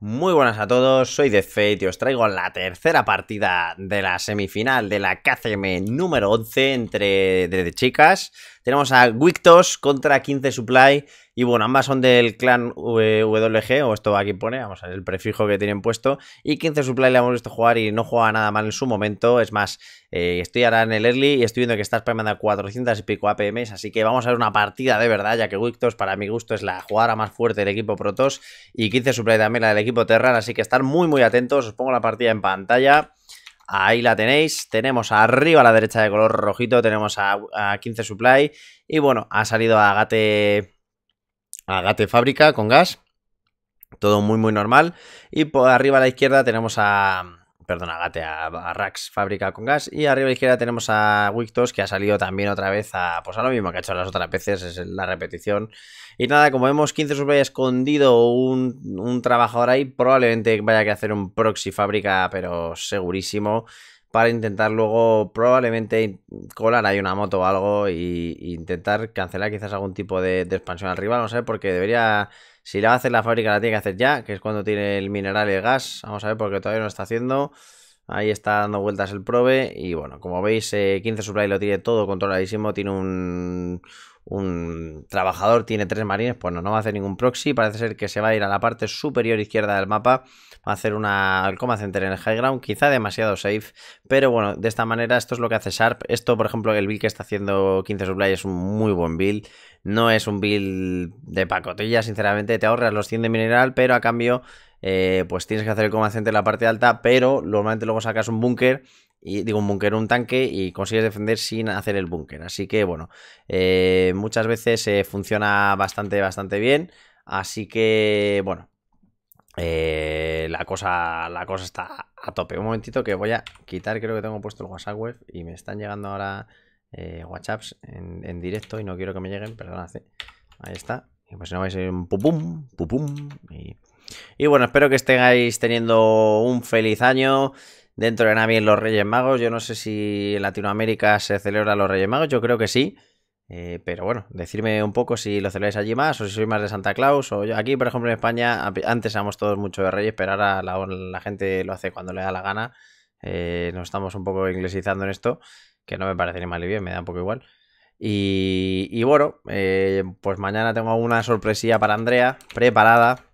Muy buenas a todos, soy de y os traigo la tercera partida de la semifinal de la KCM número 11 entre de, chicas. Tenemos a Wictos contra 15 Supply. Y bueno, ambas son del clan WG, o esto aquí pone, vamos a ver el prefijo que tienen puesto. Y 15 Supply le hemos visto jugar y no juega nada mal en su momento. Es más, eh, estoy ahora en el early y estoy viendo que está spamando a 400 y pico APMs. Así que vamos a ver una partida de verdad, ya que Wictos, para mi gusto, es la jugada más fuerte del equipo Protoss. Y 15 Supply también la del equipo Terran. Así que estar muy, muy atentos. Os pongo la partida en pantalla. Ahí la tenéis. Tenemos arriba a la derecha de color rojito, tenemos a, 15 Supply. Y bueno, ha salido a Agate, Agate Fábrica con gas. Todo muy, muy normal. Y por arriba a la izquierda tenemos a, perdón, a a, Rax, fábrica con gas. Y arriba a izquierda tenemos a Wictos, que ha salido también otra vez a, pues a lo mismo que ha hecho las otras veces, es la repetición. Y nada, como vemos, 15 supply escondido, un, trabajador ahí, probablemente vaya que hacer un proxy fábrica, pero segurísimo para intentar luego probablemente colar ahí una moto o algo e intentar cancelar quizás algún tipo de, de expansión al rival, no sé, porque debería si la hace la fábrica, la tiene que hacer ya, que es cuando tiene el mineral y el gas. Vamos a ver, porque todavía no está haciendo. Ahí está dando vueltas el Probe. Y bueno, como veis, eh, 15 Supply lo tiene todo controladísimo. Tiene un, un trabajador tiene tres marines, pues no, no va a hacer ningún proxy. Parece ser que se va a ir a la parte superior izquierda del mapa. Va a hacer una coma center en el high ground, quizá demasiado safe. Pero bueno, de esta manera esto es lo que hace Sharp. Esto, por ejemplo, el build que está haciendo 15 supply es un muy buen build. No es un build de pacotilla, sinceramente. Te ahorras los 100 de mineral, pero a cambio... Eh, pues tienes que hacer el coma center en la parte alta, pero normalmente luego sacas un búnker y digo un búnker, un tanque y consigues defender sin hacer el búnker. Así que bueno, eh, muchas veces eh, funciona bastante, bastante bien. Así que bueno, eh, la, cosa, la cosa está a tope. Un momentito que voy a quitar, creo que tengo puesto el WhatsApp web y me están llegando ahora WhatsApps en, directo y no quiero que me lleguen, perdón Ahí está. Y pues si no vais a ir un pupum, pum Y, y bueno, espero que estéis teniendo un feliz año dentro de Navi en los Reyes Magos. Yo no sé si en Latinoamérica se celebra los Reyes Magos, yo creo que sí. Eh, pero bueno, decirme un poco si lo celebráis allí más o si sois más de Santa Claus. o Aquí, por ejemplo, en España, antes éramos todos mucho de Reyes, pero ahora la, gente lo hace cuando le da la gana. Eh, nos estamos un poco inglesizando en esto, que no me parece ni mal ni bien, me da un poco igual. Y, bueno, eh, pues mañana tengo una sorpresilla para Andrea, preparada,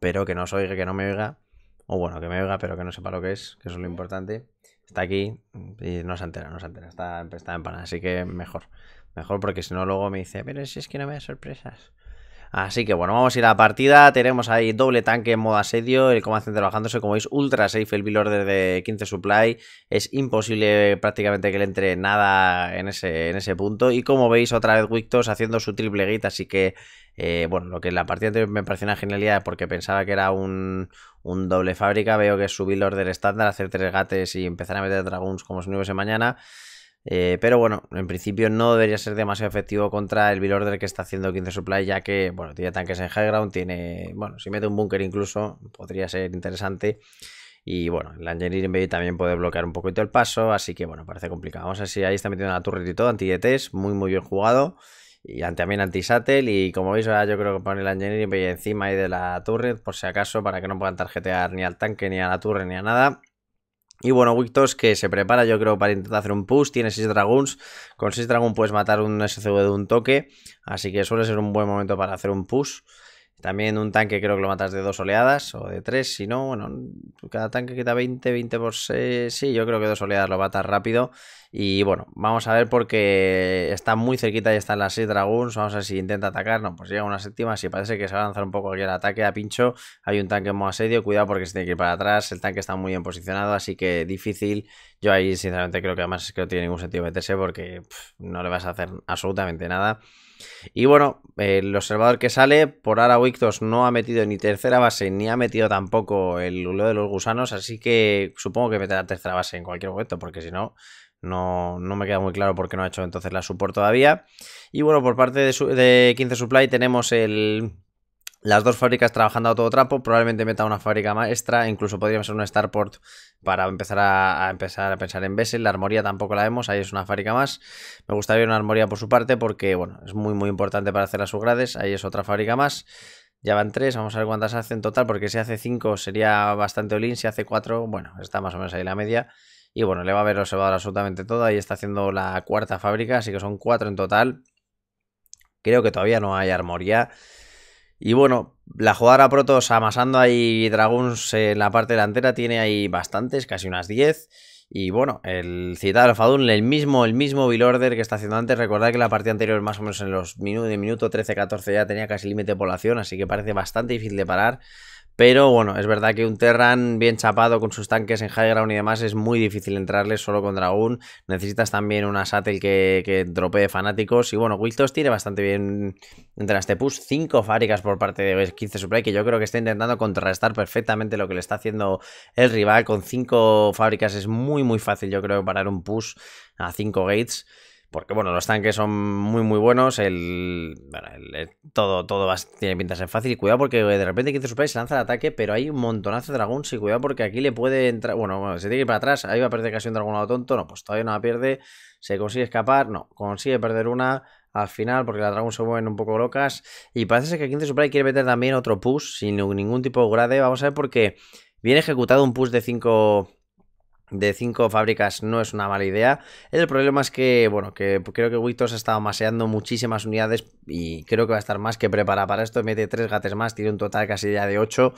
pero que no os oiga, que no me oiga o bueno, que me oiga, pero que no sepa lo que es, que eso es lo importante. Está aquí y no se entera, no se entera, está, está en pana, así que mejor. Mejor porque si no luego me dice, pero si es que no me da sorpresas. Así que bueno, vamos a ir a la partida. Tenemos ahí doble tanque en modo asedio. El Command trabajándose, bajándose, como veis, ultra safe el build order de 15 supply. Es imposible prácticamente que le entre nada en ese, en ese punto. Y como veis, otra vez Wictos haciendo su triple gate. Así que, eh, bueno, lo que en la partida me pareció una genialidad porque pensaba que era un, un doble fábrica. Veo que es su build order estándar, hacer tres gates y empezar a meter dragons como si no hubiese mañana. Eh, pero bueno, en principio no debería ser demasiado efectivo contra el order que está haciendo 15 Supply, ya que, bueno, tiene tanques en high ground, tiene, bueno, si mete un búnker incluso, podría ser interesante. Y bueno, el Engineering Bay también puede bloquear un poquito el paso, así que bueno, parece complicado. Vamos a ver si ahí está metiendo la turret y todo, anti -ETs, muy muy bien jugado. Y también anti-Sattel, y como veis ahora yo creo que pone el Engineering Bay encima de la turret, por si acaso, para que no puedan tarjetear ni al tanque, ni a la turret, ni a nada. Y bueno, Wictos que se prepara, yo creo, para intentar hacer un push. Tiene 6 dragons. Con 6 dragons puedes matar un SCV de un toque. Así que suele ser un buen momento para hacer un push. También un tanque creo que lo matas de dos oleadas o de tres, si no, bueno, cada tanque quita 20, 20 por 6, sí, yo creo que dos oleadas lo matas rápido. Y bueno, vamos a ver porque está muy cerquita y están las 6 dragons, vamos a ver si intenta atacar, no, pues llega una séptima, si parece que se va a lanzar un poco aquí el ataque a pincho, hay un tanque en modo asedio, cuidado porque se tiene que ir para atrás, el tanque está muy bien posicionado, así que difícil yo ahí sinceramente creo que además que no tiene ningún sentido meterse porque no le vas a hacer absolutamente nada. Y bueno, el observador que sale, por ahora Wictos no ha metido ni tercera base, ni ha metido tampoco el lulo de los gusanos, así que supongo que meterá tercera base en cualquier momento, porque si no, no, me queda muy claro por qué no ha hecho entonces la support todavía. Y bueno, por parte de, de 15 Supply tenemos el las dos fábricas trabajando a todo trapo, probablemente meta una fábrica maestra, incluso podríamos ser un Starport para empezar a, empezar a pensar en Bessel, la armoría tampoco la vemos, ahí es una fábrica más. Me gustaría una armoría por su parte porque bueno, es muy muy importante para hacer las subgrades, ahí es otra fábrica más. Ya van tres, vamos a ver cuántas hacen en total, porque si hace cinco sería bastante olín, si hace cuatro, bueno, está más o menos ahí la media. Y bueno, le va a haber observado absolutamente todo ahí está haciendo la cuarta fábrica, así que son cuatro en total. Creo que todavía no hay armoría. Y bueno, la jugada Protos amasando ahí Dragons en la parte delantera tiene ahí bastantes, casi unas 10. Y bueno, el citado Fadun, el mismo, el mismo Bill Order que está haciendo antes. Recordad que la partida anterior, más o menos en los minutos, de minuto 13-14, ya tenía casi límite de población, así que parece bastante difícil de parar. Pero bueno, es verdad que un Terran bien chapado con sus tanques en high ground y demás es muy difícil entrarle solo con Dragon. Necesitas también una Sattel que, que dropee fanáticos. Y bueno, Wiltos tiene bastante bien entre este push. cinco fábricas por parte de 15 Supply que yo creo que está intentando contrarrestar perfectamente lo que le está haciendo el rival. Con cinco fábricas es muy muy fácil yo creo parar un push a 5 gates. Porque, bueno, los tanques son muy, muy buenos. El, todo, todo tiene pinta de ser fácil. Y cuidado porque de repente 15 Surprise se lanza el ataque, pero hay un montonazo de dragón. Y cuidado porque aquí le puede entrar. Bueno, bueno, se tiene que ir para atrás. Ahí va a perder casi un dragón tonto. No, pues todavía no la pierde. Se consigue escapar. No, consigue perder una al final porque las dragón se mueven un poco locas. Y parece ser que 15 Surprise quiere meter también otro push sin ningún tipo de grade. Vamos a ver porque viene ejecutado un push de 5 de cinco fábricas no es una mala idea. El problema es que, bueno, que creo que wittos ha estado maseando muchísimas unidades y creo que va a estar más que preparado para esto. Mete tres gates más, tiene un total casi ya de 8.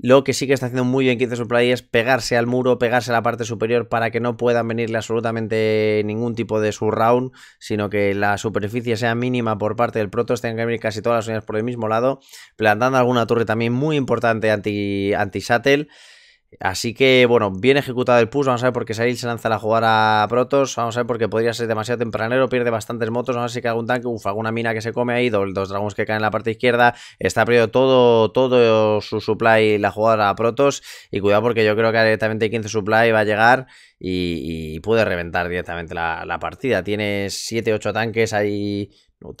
Lo que sí que está haciendo muy bien 15 Supply es pegarse al muro, pegarse a la parte superior para que no puedan venirle absolutamente ningún tipo de surround, sino que la superficie sea mínima por parte del Protoss. Tengan que venir casi todas las unidades por el mismo lado, plantando alguna torre también muy importante anti-shuttle. anti anti shuttle Así que, bueno, bien ejecutado el push. Vamos a ver por qué Sail se lanza a jugar a Protos. Vamos a ver porque podría ser demasiado tempranero. Pierde bastantes motos. Vamos a ver si algún tanque. Uf, alguna mina que se come ahí. Dos, dragones que caen en la parte izquierda. Está perdido todo, todo su supply la jugada a Protos. Y cuidado porque yo creo que directamente 15 supply va a llegar. Y, puede reventar directamente la, partida. Tiene 7, 8 tanques. Hay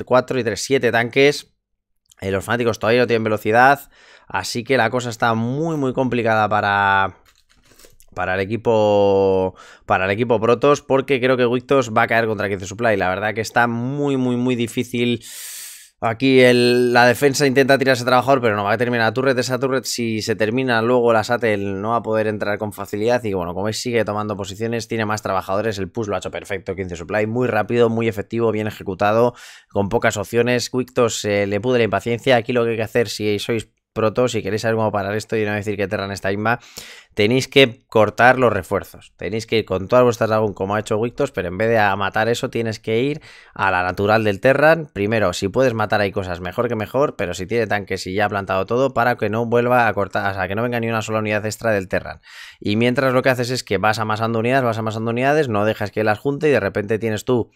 4 y 3, 7 tanques los fanáticos todavía no tienen velocidad, así que la cosa está muy muy complicada para, para el equipo para el equipo Protos porque creo que Wictos va a caer contra 15 Supply. La verdad que está muy muy muy difícil Aquí la defensa intenta tirar ese trabajador, pero no va a terminar a turret. Esa turret, si se termina luego la Satel, no va a poder entrar con facilidad. Y bueno, como veis, sigue tomando posiciones, tiene más trabajadores. El push lo ha hecho perfecto. 15 supply, muy rápido, muy efectivo, bien ejecutado, con pocas opciones. Quictos eh, le pude la impaciencia. Aquí lo que hay que hacer, si sois proto, si queréis saber cómo parar esto y no decir que Terran está Inma, tenéis que cortar los refuerzos. Tenéis que ir con todas vuestras dragón como ha hecho Wictos, pero en vez de a matar eso tienes que ir a la natural del Terran. Primero, si puedes matar hay cosas mejor que mejor, pero si tiene tanques y ya ha plantado todo para que no vuelva a cortar, o sea, que no venga ni una sola unidad extra del Terran. Y mientras lo que haces es que vas amasando unidades, vas amasando unidades, no dejas que las junte y de repente tienes tú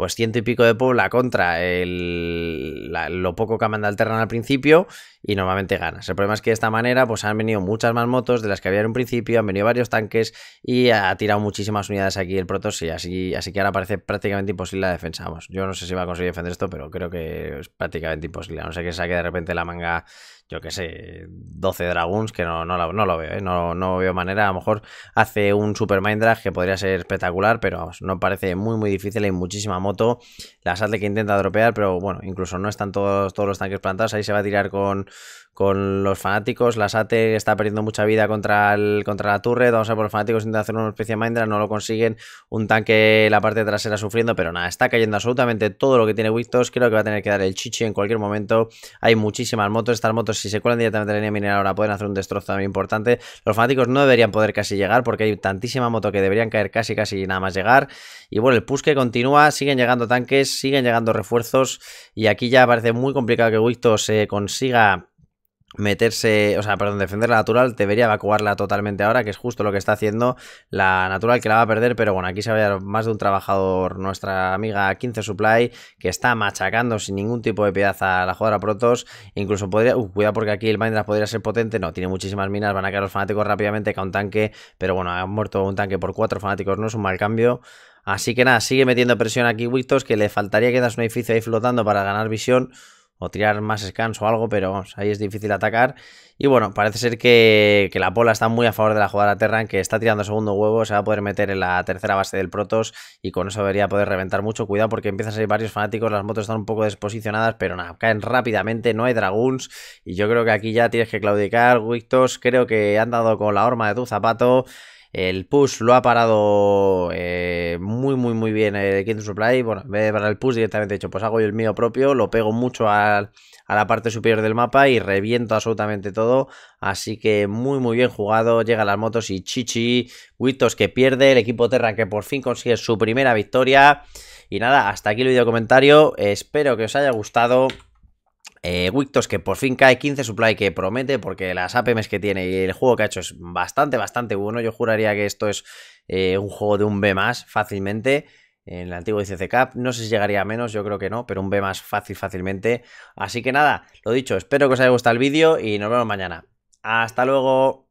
pues ciento y pico de pobla contra el, lo poco que manda Terran al principio y normalmente ganas. El problema es que de esta manera pues han venido muchas más motos de las que había en un principio, han venido varios tanques y ha tirado muchísimas unidades aquí el Protoss y así, así que ahora parece prácticamente imposible la defensa. Vamos, yo no sé si va a conseguir defender esto, pero creo que es prácticamente imposible. A no sé que saque de repente la manga, yo qué sé, 12 Dragons, que no, no, no lo veo, ¿eh? no, veo manera. A lo mejor hace un Super Mind Drag que podría ser espectacular, pero no parece muy muy difícil. Hay muchísima moto moto, la Satle que intenta dropear, pero bueno, incluso no están todos, todos los tanques plantados, ahí se va a tirar con, con los fanáticos. La SATE está perdiendo mucha vida contra, el, contra la torre. Vamos a por los fanáticos intentan hacer una especie de Mindra, no lo consiguen. Un tanque la parte trasera sufriendo, pero nada, está cayendo absolutamente todo lo que tiene Wictos. Creo que va a tener que dar el chichi en cualquier momento. Hay muchísimas motos. Estas motos, si se cuelan directamente a la línea ahora pueden hacer un destrozo también importante. Los fanáticos no deberían poder casi llegar porque hay tantísima moto que deberían caer casi, casi nada más llegar. Y bueno, el push que continúa, siguen llegando tanques, siguen llegando refuerzos. Y aquí ya parece muy complicado que Wictos se eh, consiga meterse, o sea, perdón, defender la natural, debería evacuarla totalmente ahora, que es justo lo que está haciendo la natural que la va a perder, pero bueno, aquí se va a más de un trabajador, nuestra amiga 15 Supply, que está machacando sin ningún tipo de piedad a la jugadora Protos, incluso podría, uh, cuidado porque aquí el Mindras podría ser potente, no, tiene muchísimas minas, van a caer los fanáticos rápidamente, Con un tanque, pero bueno, ha muerto un tanque por cuatro fanáticos, no es un mal cambio, así que nada, sigue metiendo presión aquí Wictos, que le faltaría quedarse un edificio ahí flotando para ganar visión, o tirar más scans o algo, pero ahí es difícil atacar. Y bueno, parece ser que, la pola está muy a favor de la jugada Terran, que está tirando segundo huevo, se va a poder meter en la tercera base del Protos y con eso debería poder reventar mucho. Cuidado porque empiezan a salir varios fanáticos, las motos están un poco desposicionadas, pero nada, caen rápidamente, no hay dragoons y yo creo que aquí ya tienes que claudicar. Wictos creo que han dado con la horma de tu zapato el push lo ha parado eh, muy, muy, muy bien el eh, Kingdom Supply. Bueno, en vez de parar el push, directamente he dicho, pues hago yo el mío propio, lo pego mucho a la parte superior del mapa y reviento absolutamente todo. Así que muy, muy bien jugado. Llegan las motos y Chichi, Witos que pierde, el equipo Terra que por fin consigue su primera victoria. Y nada, hasta aquí el vídeo comentario. Espero que os haya gustado. Eh, que por fin cae 15, Supply que promete porque las APMs que tiene y el juego que ha hecho es bastante, bastante bueno. Yo juraría que esto es eh, un juego de un B más fácilmente. En el antiguo ICC Cup, no sé si llegaría a menos, yo creo que no, pero un B más fácil, fácilmente. Así que nada, lo dicho, espero que os haya gustado el vídeo y nos vemos mañana. Hasta luego.